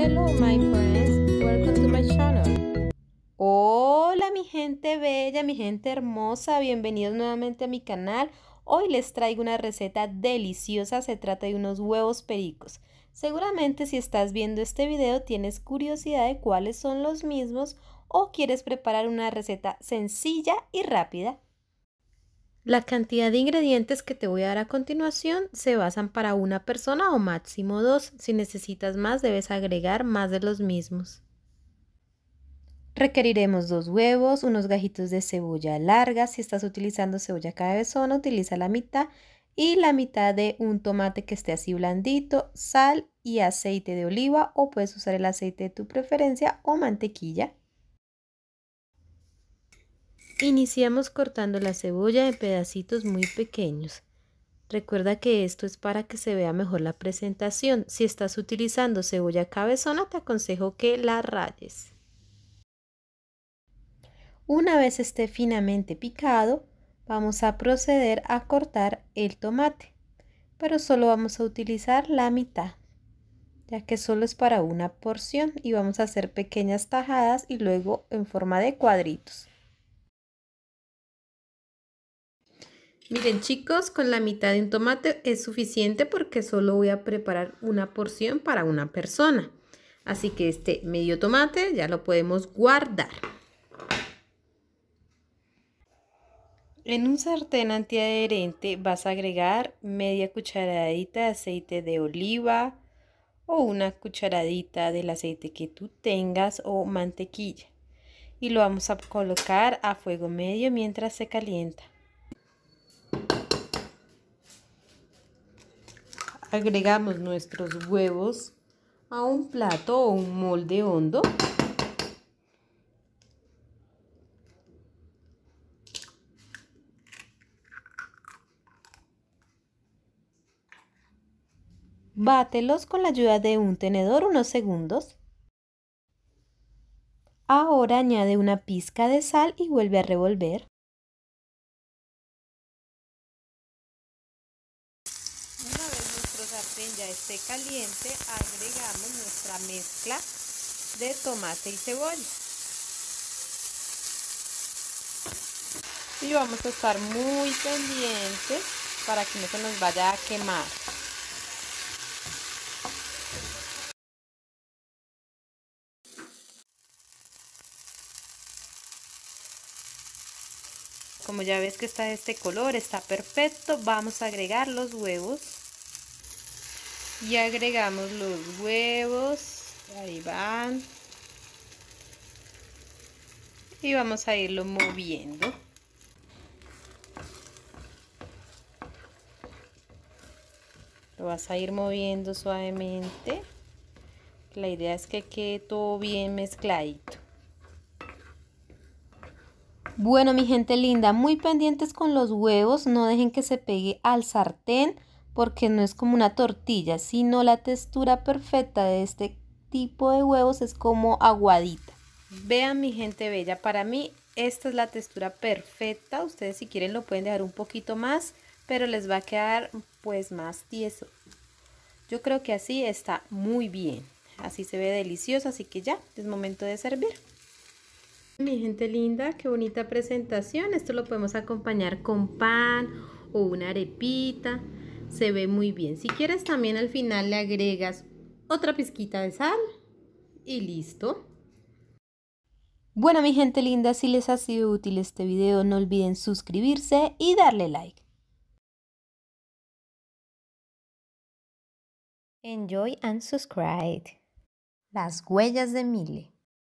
Hello my friends, welcome to my channel. Hola mi gente bella, mi gente hermosa, bienvenidos nuevamente a mi canal. Hoy les traigo una receta deliciosa, se trata de unos huevos pericos. Seguramente si estás viendo este video tienes curiosidad de cuáles son los mismos o quieres preparar una receta sencilla y rápida. La cantidad de ingredientes que te voy a dar a continuación se basan para una persona o máximo dos. Si necesitas más, debes agregar más de los mismos. Requeriremos dos huevos, unos gajitos de cebolla larga. Si estás utilizando cebolla cabezona, utiliza la mitad. Y la mitad de un tomate que esté así blandito, sal y aceite de oliva o puedes usar el aceite de tu preferencia o mantequilla. Iniciamos cortando la cebolla en pedacitos muy pequeños. Recuerda que esto es para que se vea mejor la presentación. Si estás utilizando cebolla cabezona, te aconsejo que la rayes. Una vez esté finamente picado, vamos a proceder a cortar el tomate, pero solo vamos a utilizar la mitad, ya que solo es para una porción y vamos a hacer pequeñas tajadas y luego en forma de cuadritos. Miren chicos, con la mitad de un tomate es suficiente porque solo voy a preparar una porción para una persona. Así que este medio tomate ya lo podemos guardar. En un sartén antiadherente vas a agregar media cucharadita de aceite de oliva o una cucharadita del aceite que tú tengas o mantequilla. Y lo vamos a colocar a fuego medio mientras se calienta. Agregamos nuestros huevos a un plato o un molde hondo. Bátelos con la ayuda de un tenedor unos segundos. Ahora añade una pizca de sal y vuelve a revolver. ya esté caliente, agregamos nuestra mezcla de tomate y cebolla. Y vamos a estar muy pendientes para que no se nos vaya a quemar. Como ya ves que está de este color, está perfecto, vamos a agregar los huevos y agregamos los huevos ahí van y vamos a irlo moviendo lo vas a ir moviendo suavemente la idea es que quede todo bien mezcladito bueno mi gente linda muy pendientes con los huevos no dejen que se pegue al sartén porque no es como una tortilla, sino la textura perfecta de este tipo de huevos es como aguadita. Vean mi gente bella, para mí esta es la textura perfecta, ustedes si quieren lo pueden dejar un poquito más, pero les va a quedar pues más tieso. Yo creo que así está muy bien, así se ve delicioso, así que ya es momento de servir. Mi gente linda, qué bonita presentación. Esto lo podemos acompañar con pan o una arepita se ve muy bien. Si quieres también al final le agregas otra pizquita de sal y listo. Bueno mi gente linda, si les ha sido útil este video no olviden suscribirse y darle like. Enjoy and subscribe. Las huellas de Mile.